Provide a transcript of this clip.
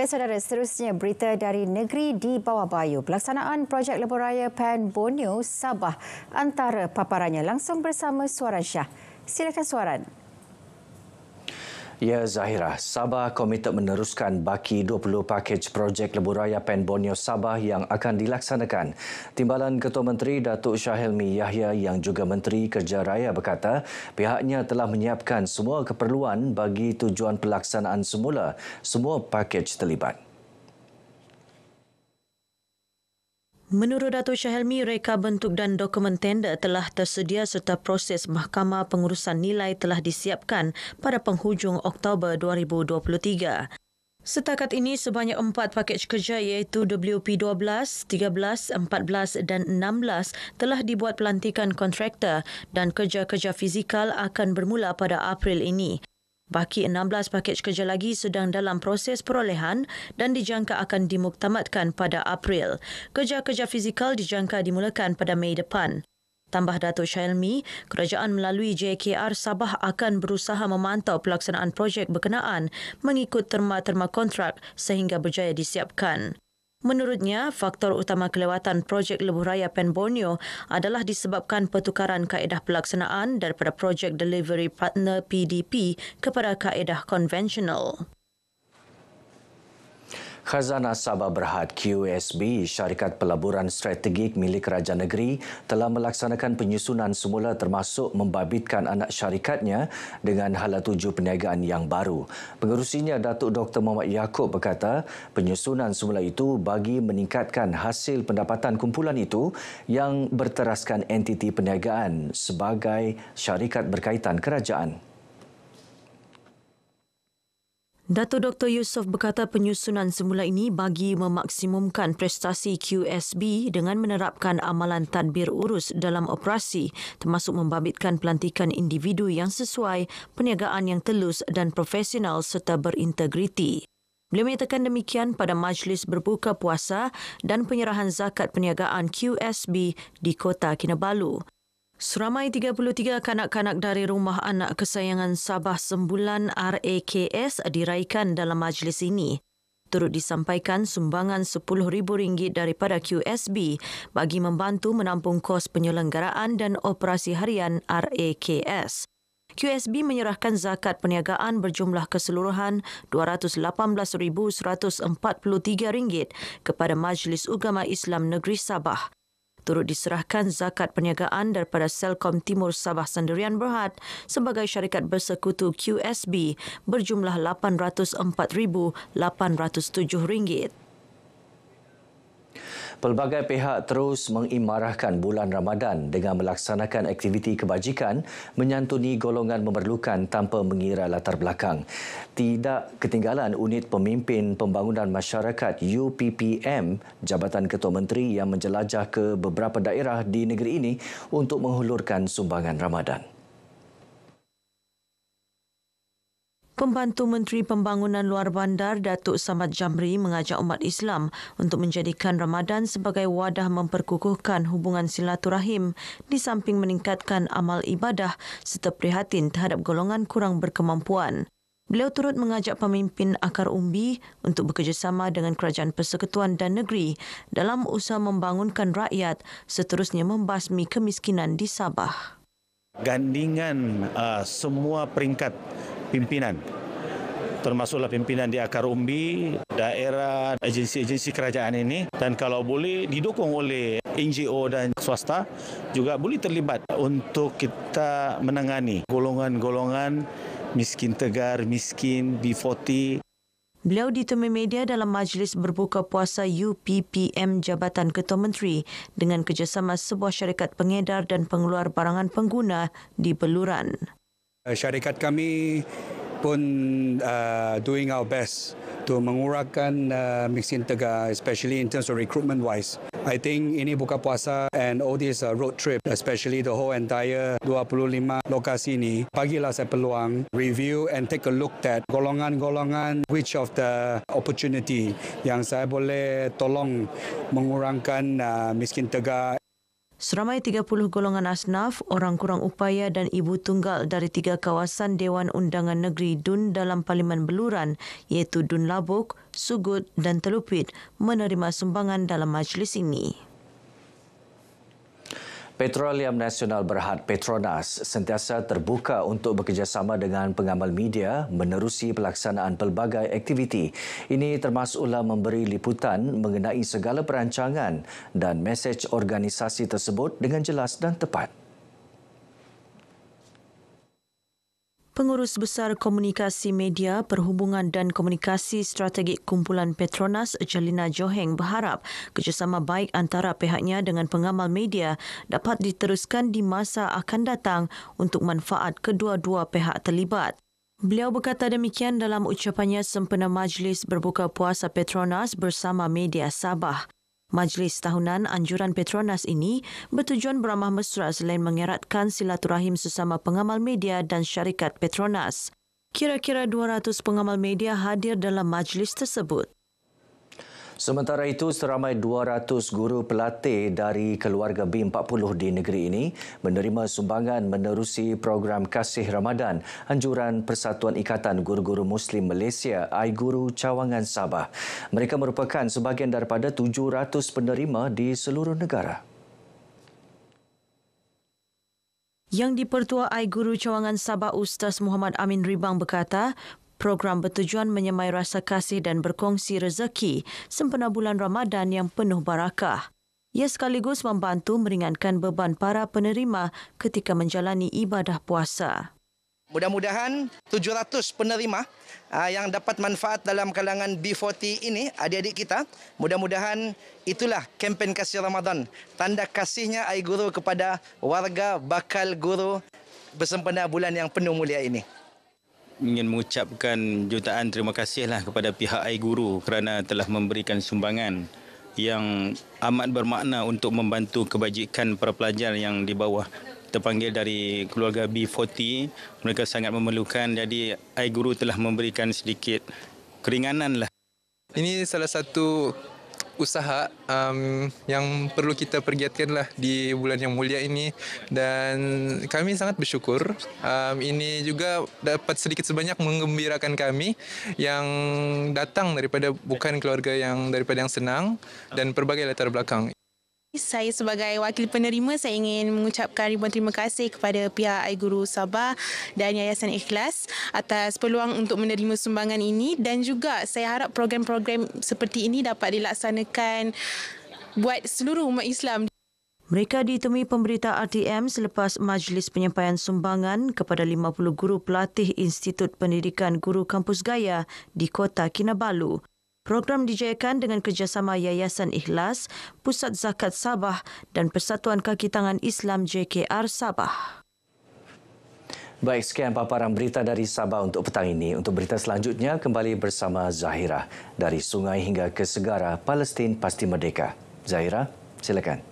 Baik saudara, seterusnya berita dari negeri di bawah bayu. Pelaksanaan projek lebuh raya Pan Borneo Sabah antara paparannya langsung bersama Suaran Syah. Silakan Suaran. Suaran. Ya Zahira, Sabah komited meneruskan baki 20 pakej projek lebuh raya Pen Bonio Sabah yang akan dilaksanakan. Timbalan Ketua Menteri Datuk Syahilmi Yahya yang juga Menteri Kerja Raya berkata pihaknya telah menyiapkan semua keperluan bagi tujuan pelaksanaan semula semua pakej terlibat. Menurut Datuk Syahelmi, reka bentuk dan dokumen tender telah tersedia serta proses mahkamah pengurusan nilai telah disiapkan pada penghujung Oktober 2023. Setakat ini sebanyak empat pakej kerja iaitu WP12, 13, 14 dan 16 telah dibuat pelantikan kontraktor dan kerja-kerja fizikal akan bermula pada April ini. Baki 16 paket kerja lagi sedang dalam proses perolehan dan dijangka akan dimuktamadkan pada April. Kerja-kerja fizikal dijangka dimulakan pada Mei depan. Tambah Dato' Syailmi, kerajaan melalui JKR Sabah akan berusaha memantau pelaksanaan projek berkenaan mengikut terma-terma kontrak sehingga berjaya disiapkan. Menurutnya, faktor utama kelewatan projek Lebuh Raya Pen Borneo adalah disebabkan pertukaran kaedah pelaksanaan daripada projek delivery partner PDP kepada kaedah konvensional. Khazanah Sabah Berhad QSB, syarikat pelaburan strategik milik Raja negeri telah melaksanakan penyusunan semula termasuk membabitkan anak syarikatnya dengan hala tuju perniagaan yang baru. Pengerusinya Datuk Dr. Muhammad Yaakob berkata penyusunan semula itu bagi meningkatkan hasil pendapatan kumpulan itu yang berteraskan entiti perniagaan sebagai syarikat berkaitan kerajaan. Dato Dr. Yusof berkata penyusunan semula ini bagi memaksimumkan prestasi QSB dengan menerapkan amalan tadbir urus dalam operasi termasuk membabitkan pelantikan individu yang sesuai, perniagaan yang telus dan profesional serta berintegriti. Beliau menyatakan demikian pada majlis berbuka puasa dan penyerahan zakat perniagaan QSB di Kota Kinabalu. Seramai 33 kanak-kanak dari Rumah Anak Kesayangan Sabah Sembulan RAKS diraikan dalam majlis ini. Turut disampaikan sumbangan RM10,000 daripada QSB bagi membantu menampung kos penyelenggaraan dan operasi harian RAKS. QSB menyerahkan zakat perniagaan berjumlah keseluruhan RM218,143 kepada Majlis Ugama Islam Negeri Sabah turut diserahkan zakat perniagaan daripada Selkom Timur Sabah Sendirian Berhad sebagai syarikat bersekutu QSB berjumlah RM804,807. Pelbagai pihak terus mengimarahkan bulan Ramadan dengan melaksanakan aktiviti kebajikan menyantuni golongan memerlukan tanpa mengira latar belakang. Tidak ketinggalan unit pemimpin pembangunan masyarakat UPPM, Jabatan Ketua Menteri yang menjelajah ke beberapa daerah di negeri ini untuk menghulurkan sumbangan Ramadan. Pembantu Menteri Pembangunan Luar Bandar Datuk Samad Jamri mengajak umat Islam untuk menjadikan Ramadan sebagai wadah memperkukuhkan hubungan silaturahim di samping meningkatkan amal ibadah serta prihatin terhadap golongan kurang berkemampuan. Beliau turut mengajak pemimpin akar umbi untuk bekerjasama dengan kerajaan persekutuan dan negeri dalam usaha membangunkan rakyat seterusnya membasmi kemiskinan di Sabah. Gandingan uh, semua peringkat pimpinan termasuklah pimpinan di akar umbi, daerah, agensi-agensi kerajaan ini dan kalau boleh didukung oleh NGO dan swasta juga boleh terlibat untuk kita menangani golongan-golongan miskin tegar, miskin B40. Beliau ditemui media dalam majlis berbuka puasa UPPM Jabatan Ketua Menteri dengan kerjasama sebuah syarikat pengedar dan pengeluar barangan pengguna di Beluran. Eh, syarikat kami pun uh, doing our best to mengurangkan uh, eh, mixing tegar, especially in terms of recruitment wise. I think ini buka puasa and all this uh, road trip, especially the whole entire 25 lokasi ini, bagilah saya peluang review and take a look at golongan-golongan which of the opportunity yang saya boleh tolong mengurangkan uh, miskin tegar Seramai 30 golongan asnaf, orang kurang upaya dan ibu tunggal dari tiga kawasan Dewan Undangan Negeri DUN dalam Parlimen Beluran iaitu DUN Labuk, Sugut dan Telupit menerima sumbangan dalam majlis ini. Petroleum Nasional Berhad Petronas sentiasa terbuka untuk bekerjasama dengan pengamal media menerusi pelaksanaan pelbagai aktiviti. Ini termasuklah memberi liputan mengenai segala perancangan dan mesej organisasi tersebut dengan jelas dan tepat. Pengurus Besar Komunikasi Media, Perhubungan dan Komunikasi Strategik Kumpulan Petronas Jalina Joheng berharap kerjasama baik antara pihaknya dengan pengamal media dapat diteruskan di masa akan datang untuk manfaat kedua-dua pihak terlibat. Beliau berkata demikian dalam ucapannya sempena majlis berbuka puasa Petronas bersama media Sabah. Majlis tahunan anjuran Petronas ini bertujuan beramah mesra selain mengeratkan silaturahim sesama pengamal media dan syarikat Petronas. Kira-kira 200 pengamal media hadir dalam majlis tersebut. Sementara itu, seramai 200 guru pelatih dari keluarga B40 di negeri ini menerima sumbangan menerusi program Kasih Ramadan Anjuran Persatuan Ikatan Guru-Guru Muslim Malaysia Aiguru Cawangan Sabah. Mereka merupakan sebahagian daripada 700 penerima di seluruh negara. Yang di Pertua Ai Guru Cawangan Sabah Ustaz Muhammad Amin Ribang berkata, program bertujuan menyemai rasa kasih dan berkongsi rezeki sempena bulan Ramadan yang penuh barakah. Ia sekaligus membantu meringankan beban para penerima ketika menjalani ibadah puasa. Mudah-mudahan 700 penerima ah, yang dapat manfaat dalam kalangan B40 ini, adik-adik kita, mudah-mudahan itulah kempen kasih Ramadan. Tanda kasihnya Ai Guru kepada warga bakal guru bersempena bulan yang penuh mulia ini ingin mengucapkan jutaan terima kasihlah kepada pihak AI Guru kerana telah memberikan sumbangan yang amat bermakna untuk membantu kebajikan para pelajar yang di bawah terpanggil dari keluarga B40. Mereka sangat memerlukan jadi AI Guru telah memberikan sedikit keringanan lah. Ini salah satu usaha um, yang perlu kita pergiatkanlah di bulan yang mulia ini dan kami sangat bersyukur um, ini juga dapat sedikit sebanyak mengembirakan kami yang datang daripada bukan keluarga yang daripada yang senang dan berbagai latar belakang. Saya sebagai wakil penerima saya ingin mengucapkan ribuan terima kasih kepada pihak Ai Guru Sabah dan Yayasan Ikhlas atas peluang untuk menerima sumbangan ini dan juga saya harap program-program seperti ini dapat dilaksanakan buat seluruh umat Islam. Mereka ditemui pemberita RTM selepas majlis penyampaian sumbangan kepada 50 guru pelatih Institut Pendidikan Guru Kampus Gaya di Kota Kinabalu. Program dijayakan dengan kerjasama Yayasan Ikhlas, Pusat Zakat Sabah dan Persatuan Kaki Tangan Islam JKR Sabah. Baik, sekian paparan berita dari Sabah untuk petang ini. Untuk berita selanjutnya, kembali bersama Zahira. Dari sungai hingga ke segara, Palestin pasti merdeka. Zahira, silakan.